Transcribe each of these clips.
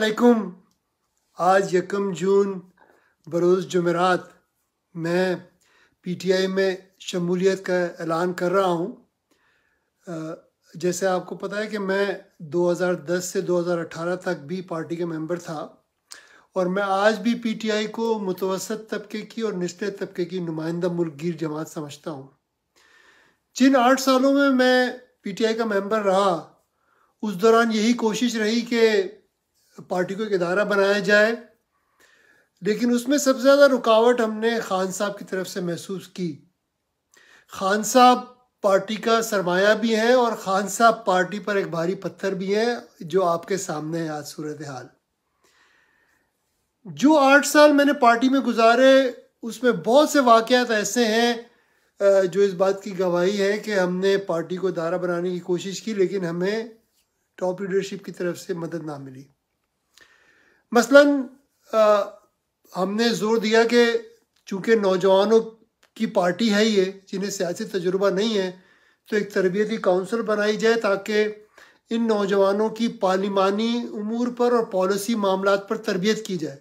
वालेकुम आज यकम जून बरोज़ जमेरात मैं पीटीआई में शमूलियत का ऐलान कर रहा हूँ जैसे आपको पता है कि मैं 2010 से 2018 तक भी पार्टी का मेंबर था और मैं आज भी पीटीआई को मुतवसत तबके की और निचले तबके की नुमाइंदा मुलगीर जमात समझता हूँ जिन आठ सालों में मैं पीटीआई का मेंबर रहा उस दौरान यही कोशिश रही कि पार्टी को एक अदारा बनाया जाए लेकिन उसमें सबसे ज़्यादा रुकावट हमने खान साहब की तरफ से महसूस की खान साहब पार्टी का सरमाया भी है और खान साहब पार्टी पर एक भारी पत्थर भी है जो आपके सामने है आज सूरत हाल जो आठ साल मैंने पार्टी में गुजारे उसमें बहुत से वाक़ात ऐसे हैं जो इस बात की गवाही है कि हमने पार्टी को दारा बनाने की कोशिश की लेकिन हमें टॉप लीडरशिप की तरफ से मदद ना मिली मसलन आ, हमने जोर दिया कि चूँकि नौजवानों की पार्टी है ये जिन्हें सियासी तजुर्बा नहीं है तो एक तरबियती काउंसिल बनाई जाए ताकि इन नौजवानों की पार्लिमानी उमूर पर और पॉलिसी मामला पर तरबियत की जाए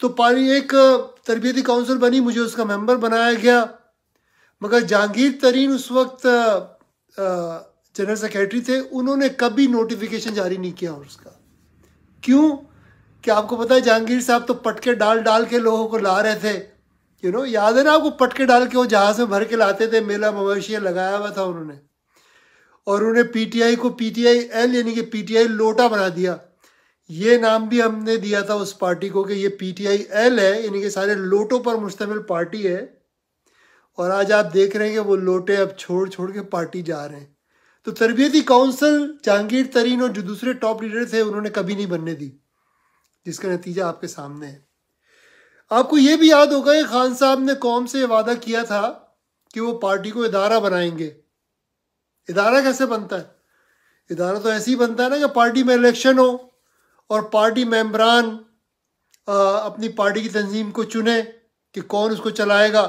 तो पानी एक तरबियती काउंसिल बनी मुझे उसका मेंबर बनाया गया मगर जहांगीर तरीन उस वक्त जनरल सेक्रेटरी थे उन्होंने कभी नोटिफिकेशन जारी नहीं किया उसका क्यों कि आपको पता है जहांगीर साहब तो पटके डाल डाल के लोगों को ला रहे थे यू नो याद है ना आपको पटके डाल के वो जहाज में भर के लाते थे मेला मवेशिया लगाया हुआ था उन्होंने और उन्हें पीटीआई को पीटीआई एल यानी कि पीटीआई लोटा बना दिया ये नाम भी हमने दिया था उस पार्टी को कि ये पीटीआई एल है यानी कि सारे लोटों पर मुश्तमिल पार्टी है और आज आप देख रहे हैं कि वो लोटे अब छोड़ छोड़ के पार्टी जा रहे हैं तो तरबियती काउंसिल जहांगीर तरीन और जो दूसरे टॉप लीडर थे उन्होंने कभी नहीं बनने दी जिसका नतीजा आपके सामने है आपको ये भी याद होगा कि खान साहब ने कौम से वादा किया था कि वो पार्टी को इदारा बनाएंगे इदारा कैसे बनता है इदारा तो ऐसे ही बनता है ना कि पार्टी में इलेक्शन हो और पार्टी मेम्बरान अपनी पार्टी की तंजीम को चुने कि कौन उसको चलाएगा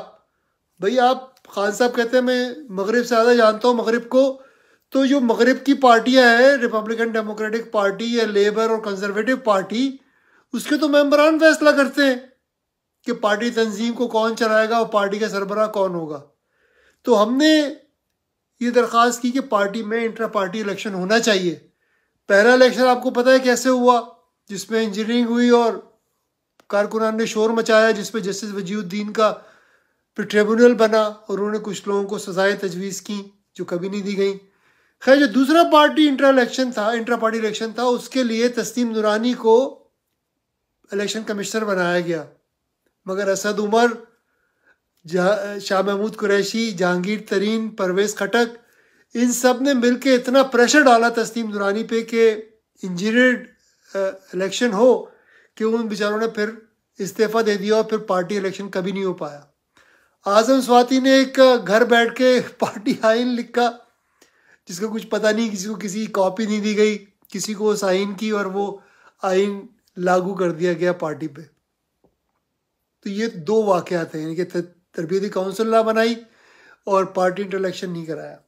भाई आप खान साहब कहते हैं मैं मगरब से ज़्यादा जानता हूँ मगरब को तो जो मगरब की पार्टियाँ हैं रिपब्लिकन डेमोक्रेटिक पार्टी या लेबर और कंजर्वेटिव पार्टी उसके तो मेम्बरान फैसला करते हैं कि पार्टी तंजीम को कौन चलाएगा और पार्टी का सरबराह कौन होगा तो हमने ये दरख्वास्त की कि पार्टी में इंटर पार्टी इलेक्शन होना चाहिए पहला इलेक्शन आपको पता है कैसे हुआ जिसमें इंजीनियरिंग हुई और कारकुनान ने शोर मचाया जिसमें जस्टिस वजीउद्दीन का फिर ट्रिब्यूनल बना और उन्होंने कुछ लोगों को सजाएं तजवीज़ की जो कभी नहीं दी गई खैर जो दूसरा पार्टी इंटर इलेक्शन था इंटर पार्टी इलेक्शन था उसके लिए तस्तीम दुरानी को इलेक्शन कमिश्नर बनाया गया मगर असद उमर शाह महमूद कुरैशी जहांगीर तरीन परवेज खटक इन सब ने के इतना प्रेशर डाला तस्तीम दुरानी पे कि इंजीनियर्ड इलेक्शन हो कि उन बेचारों ने फिर इस्तीफा दे दिया और फिर पार्टी इलेक्शन कभी नहीं हो पाया आजम स्वाति ने एक घर बैठ के पार्टी आइन लिखा जिसका कुछ पता नहीं किसी को किसी कॉपी नहीं दी गई किसी को उस आइन की और वो आइन लागू कर दिया गया पार्टी पे तो ये दो वाक़ात हैं यानी कि तरबियती काउंसिल ना बनाई और पार्टी इंटरलेक्शन नहीं कराया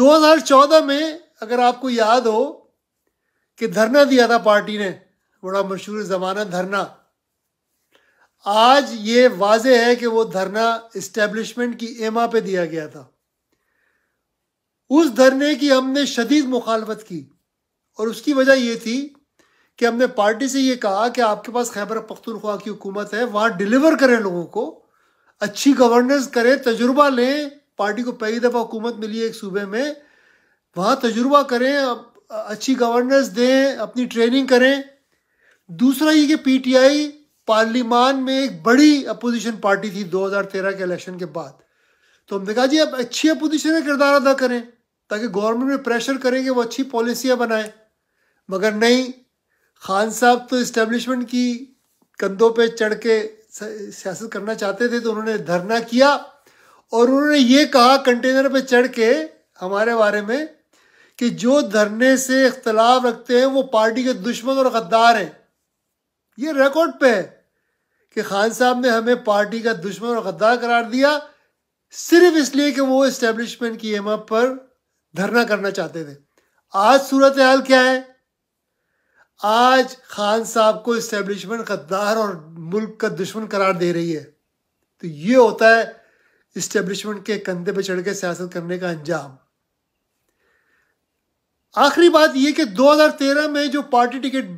2014 में अगर आपको याद हो कि धरना दिया था पार्टी ने बड़ा मशहूर ज़माना धरना आज ये वाज है कि वो धरना इस्टेब्लिशमेंट की एमा पे दिया गया था उस धरने की हमने शदीद मुखालफत की और उसकी वजह ये थी कि हमने पार्टी से ये कहा कि आपके पास खैबर पख्तनख्वा की हुकूमत है वहाँ डिलीवर करें लोगों को अच्छी गवर्नेंस करें तजुर्बा लें पार्टी को पहली दफ़ा हुकूमत मिली एक सूबे में वहाँ तजुर्बा करें अच्छी गवर्नेंस दें अपनी ट्रेनिंग करें दूसरा ये कि पीटीआई पार्लियामान में एक बड़ी अपोजिशन पार्टी थी 2013 के इलेक्शन के बाद तो हमने कहा जी अब अच्छी अपोजिशन का किरदार अदा करें ताकि गवर्नमेंट में प्रेशर करें कि वो अच्छी पॉलिसियाँ बनाएं मगर नहीं खान साहब तो इस्टेब्लिशमेंट की कंधों पे चढ़ के सियासत करना चाहते थे तो उन्होंने धरना किया और उन्होंने ये कहा कंटेनर पे चढ़ के हमारे बारे में कि जो धरने से इख्तलाफ रखते हैं वो पार्टी के दुश्मन और गद्दार हैं ये रिकॉर्ड पे है कि खान साहब ने हमें पार्टी का दुश्मन और गद्दार करार दिया सिर्फ इसलिए कि वो इस्टेब्लिशमेंट की एम पर धरना करना चाहते थे आज सूरत हाल क्या है आज खान साहब को इस्टेब्लिशमेंट गद्दार और मुल्क का दुश्मन करार दे रही है तो ये होता है इस्टेब्लिशमेंट के कंधे पर चढ़ के सियासत करने का अंजाम आखिरी बात यह कि 2013 में जो पार्टी टिकट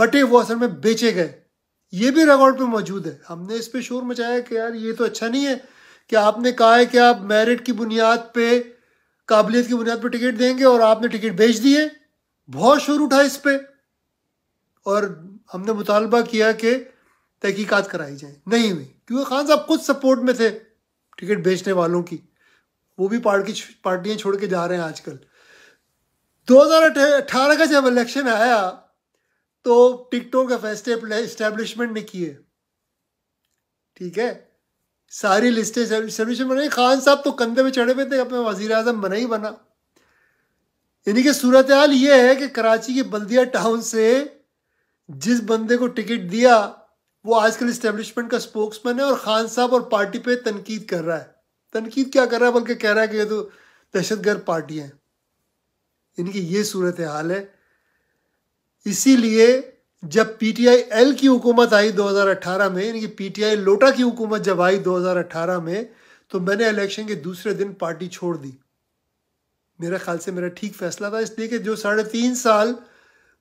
बटे वो असल में बेचे गए ये भी रिकॉर्ड पे मौजूद है हमने इस पे शोर मचाया कि यार ये तो अच्छा नहीं है कि आपने कहा है कि आप मेरिट की बुनियाद पे काबिलियत की बुनियाद पे टिकट देंगे और आपने टिकट बेच दिए बहुत शोर उठा इस पर और हमने मुतालबा किया कि तहकीकात कराई जाए नहीं हुई क्योंकि खान साहब खुद सपोर्ट में थे टिकट बेचने वालों की वो भी पार्टी पार्टियाँ छोड़ के जा रहे हैं आजकल 2018 का जब इलेक्शन आया तो टिकटों का फैसले इस्टेब्लिशमेंट ने किए ठीक है सारी लिस्टें सर्विस बनाई खान साहब तो कंधे में चढ़े हुए थे अपने वजीर अजम बना ही बना यानी कि सूरत हाल ये है कि कराची के बल्दिया टाउन से जिस बंदे को टिकट दिया वो आजकल इस्टेब्लिशमेंट का स्पोक्समैन है और खान साहब और पार्टी पे तनकीद कर रहा है तनकीद क्या कर रहा है बल्कि कह रहा है कि ये तो दहशत गर्द पार्टी है इनकी ये सूरत हाल है इसीलिए जब पी टी आई एल की हुकूमत आई 2018 में यानी कि पी टी आई लोटा की हुकूमत जब आई 2018 में तो मैंने इलेक्शन के दूसरे दिन पार्टी छोड़ दी मेरे ख्याल से मेरा ठीक फैसला था इसलिए कि जो साढ़े तीन साल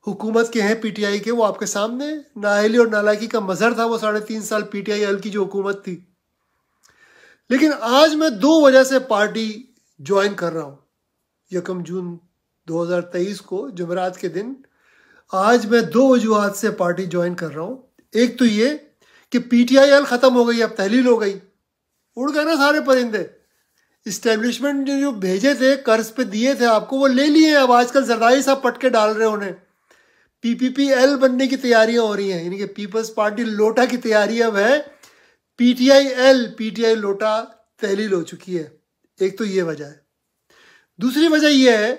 हुकूमत के हैं पीटीआई के वो आपके सामने नाहली और नालायकी का मज़हर था वो साढ़े तीन साल पीटीआई एल की जो हुकूमत थी लेकिन आज मैं दो वजह से पार्टी ज्वाइन कर रहा हूँ यकम जून 2023 को जुमेरात के दिन आज मैं दो वजूहत से पार्टी ज्वाइन कर रहा हूँ एक तो ये कि पीटीआई एल ख़त्म हो गई अब तहलील हो गई उड़ गए ना सारे परिंदे इस्टेब्लिशमेंट ने जो भेजे थे कर्ज पे दिए थे आपको वो ले लिए अब आजकल जरदारी साहब पटके डाल रहे उन्हें पीपीपीएल बनने की तैयारियां हो रही हैं यानी कि पीपल्स पार्टी लोटा की तैयारी अब है पीटीआई एल पीटीआई लोटा तहलील हो चुकी है एक तो ये वजह है दूसरी वजह यह है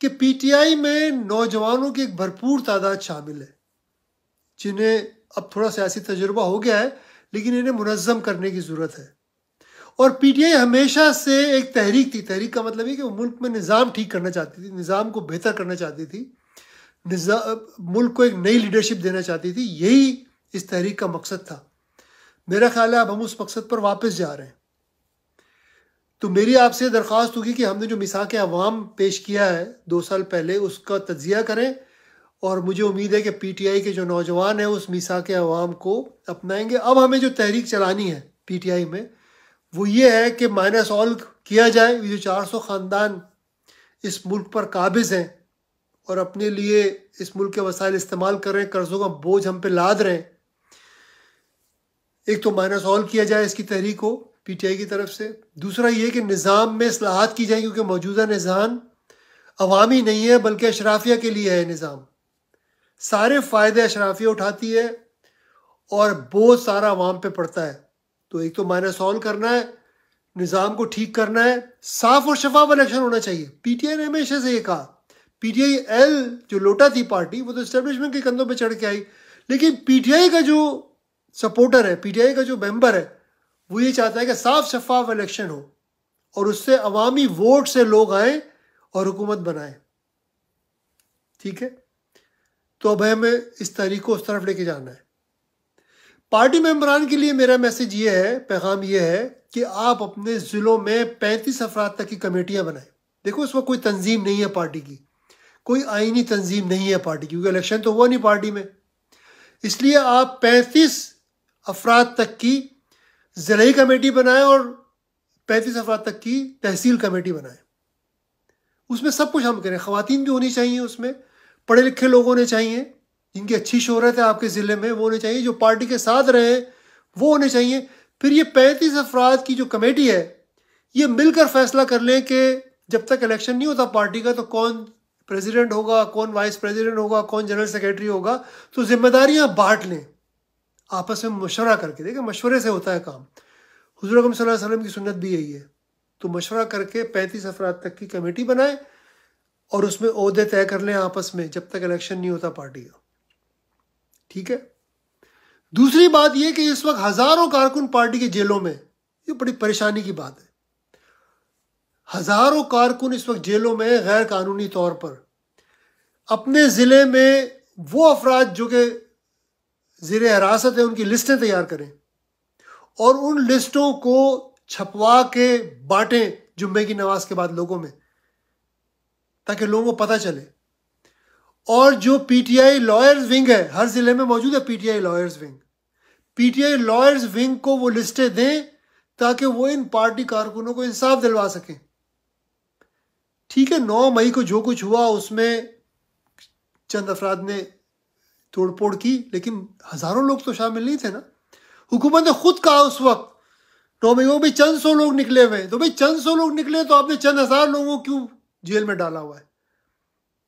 कि पीटीआई में नौजवानों की एक भरपूर तादाद शामिल है जिन्हें अब थोड़ा सियासी तजुर्बा हो गया है लेकिन इन्हें मुनज़म करने की ज़रूरत है और पीटीआई हमेशा से एक तहरीक थी तहरीक का मतलब ये कि वो मुल्क में निज़ाम ठीक करना चाहती थी निज़ाम को बेहतर करना चाहती थी मुल्क को एक नई लीडरशिप देना चाहती थी यही इस तहरीक का मकसद था मेरा ख्याल है अब हम उस मकसद पर वापस जा रहे हैं तो मेरी आपसे दरख्वास्त होगी कि हमने जो के अवाम पेश किया है दो साल पहले उसका तजिया करें और मुझे उम्मीद है कि पीटीआई के जो नौजवान हैं उस के अवाम को अपनाएंगे अब हमें जो तहरीक चलानी है पीटीआई में वो ये है कि माइनस ऑल किया जाए ये जो सौ ख़ानदान इस मुल्क पर काबिज़ हैं और अपने लिए इस मुल्क के वसाइल इस्तेमाल कर रहे हैं कर्ज़ों का बोझ हम पे लाद रहे हैं एक तो माइनस ऑल किया जाए इसकी तहरीक को पी टी आई की तरफ से दूसरा ये कि निज़ाम में असलाहत की जाए क्योंकि मौजूदा निज़ाम अवामी नहीं है बल्कि अशराफिया के लिए है निज़ाम सारे फ़ायदे अशराफिया उठाती है और बहुत सारा अवाम पे पड़ता है तो एक तो माइनस ऑल करना है निज़ाम को ठीक करना है साफ और शफाफ इलेक्शन होना चाहिए पीटीआई ने हमेशा से ये कहा पीटीआई एल जो लोटा थी पार्टी वो तो स्टेब्लिशमेंट के कंधों पर चढ़ के आई लेकिन पीटीआई का जो सपोर्टर है पीटीआई का जो मेंबर है वो ये चाहता है कि साफ शफाफ इलेक्शन हो और उससे अवामी वोट से लोग आए और हुकूमत बनाए ठीक है तो अब हमें इस तारीख को उस तरफ लेके जाना है पार्टी मेंबरान के लिए मेरा मैसेज ये है पैगाम ये है कि आप अपने ज़िलों में पैंतीस अफराद तक की कमेटियां बनाएं देखो वक्त कोई तंजीम नहीं है पार्टी की कोई आइनी तंजीम नहीं है पार्टी क्योंकि इलेक्शन तो हुआ नहीं पार्टी में इसलिए आप पैंतीस अफराद तक की ज़रूरी कमेटी बनाएं और पैंतीस अफराद तक की तहसील कमेटी बनाएं उसमें सब कुछ हम करें खातन भी होनी चाहिए उसमें पढ़े लिखे लोग होने चाहिए जिनकी अच्छी शोहरत है आपके ज़िले में वो होने चाहिए जो पार्टी के साथ रहे वो होने चाहिए फिर ये पैंतीस अफराद की जो कमेटी है ये मिलकर फैसला कर लें कि जब तक इलेक्शन नहीं होता पार्टी का तो कौन प्रेसिडेंट होगा कौन वाइस प्रेसिडेंट होगा कौन जनरल सेक्रेटरी होगा तो जिम्मेदारियां बांट लें आपस में मशवरा करके देखिए मशवरे से होता है काम हजूर अकम वसल्लम की सुन्नत भी यही है तो मशवरा करके पैंतीस अफराद तक की कमेटी बनाए और उसमें अहदे तय कर लें आपस में जब तक इलेक्शन नहीं होता पार्टी का ठीक है दूसरी बात यह कि इस वक्त हज़ारों कारकुन पार्टी के जेलों में ये बड़ी परेशानी की बात है हज़ारों कारकुन इस वक्त जेलों में गैर कानूनी तौर पर अपने ज़िले में वो अफराद जो कि जेर हिरासत है उनकी लिस्टें तैयार करें और उन लिस्टों को छपवा के बांटें जुम्मे की नमाज के बाद लोगों में ताकि लोगों को पता चले और जो पीटीआई लॉयर्स विंग है हर ज़िले में मौजूद है PTI lawyers wing PTI lawyers wing को वो लिस्टें दें ताकि वो इन पार्टी कारकुनों को इंसाफ दिलवा सकें ठीक है नौ मई को जो कुछ हुआ उसमें चंद अफराद ने तोड़फोड़ की लेकिन हज़ारों लोग तो शामिल नहीं थे ना हुकूमत ने खुद कहा उस वक्त नौ मई को भाई चंद सौ लोग निकले हुए तो भाई चंद सौ लोग निकले तो आपने चंद हज़ार लोगों को क्यों जेल में डाला हुआ है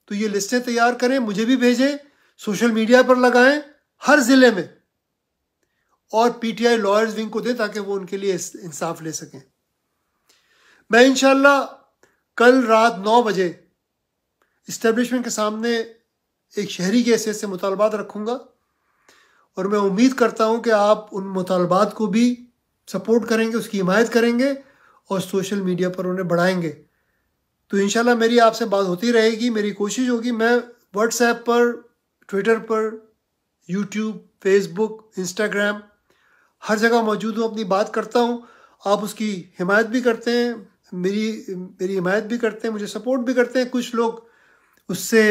तो ये लिस्टें तैयार करें मुझे भी भेजें सोशल मीडिया पर लगाएं हर ज़िले में और पीटीआई लॉयर्स विंग को दें ताकि वो उनके लिए इंसाफ ले सकें मैं इंशाल्लाह कल रात नौ बजे इस्टेब्लिशमेंट के सामने एक शहरी के हैसियत से मुतालबात रखूँगा और मैं उम्मीद करता हूँ कि आप उन मुतालबात को भी सपोर्ट करेंगे उसकी हिमायत करेंगे और सोशल मीडिया पर उन्हें बढ़ाएंगे तो इन मेरी आपसे बात होती रहेगी मेरी कोशिश होगी मैं व्हाट्सएप पर ट्विटर पर यूट्यूब फेसबुक इंस्टाग्राम हर जगह मौजूद हूँ अपनी बात करता हूँ आप उसकी हिमायत भी करते हैं मेरी मेरी हिमायत भी करते हैं मुझे सपोर्ट भी करते हैं कुछ लोग उससे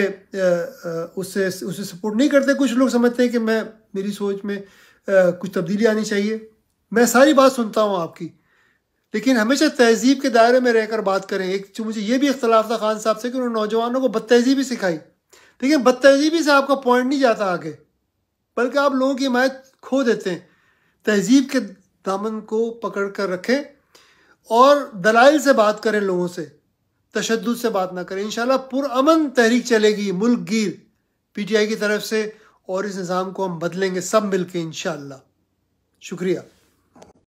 उससे उसे सपोर्ट नहीं करते कुछ लोग समझते हैं कि मैं मेरी सोच में कुछ तब्दीली आनी चाहिए मैं सारी बात सुनता हूँ आपकी लेकिन हमेशा तहजीब के दायरे में रहकर बात करें एक जो मुझे ये भी इख्तलाफ था खान साहब से कि उन्होंने नौजवानों को बदतहजीबी सिखाई लेकिन बदतहजीबी से आपका पॉइंट नहीं जाता आगे बल्कि आप लोगों की हिमायत खो देते हैं तहजीब के दामन को पकड़ कर रखें और दलाइल से बात करें लोगों से तशद से बात ना करें इनशाला पुरान तहरीक चलेगी मुल्क गिर पी टी आई की तरफ से और इस निज़ाम को हम बदलेंगे सब के इन शुक्रिया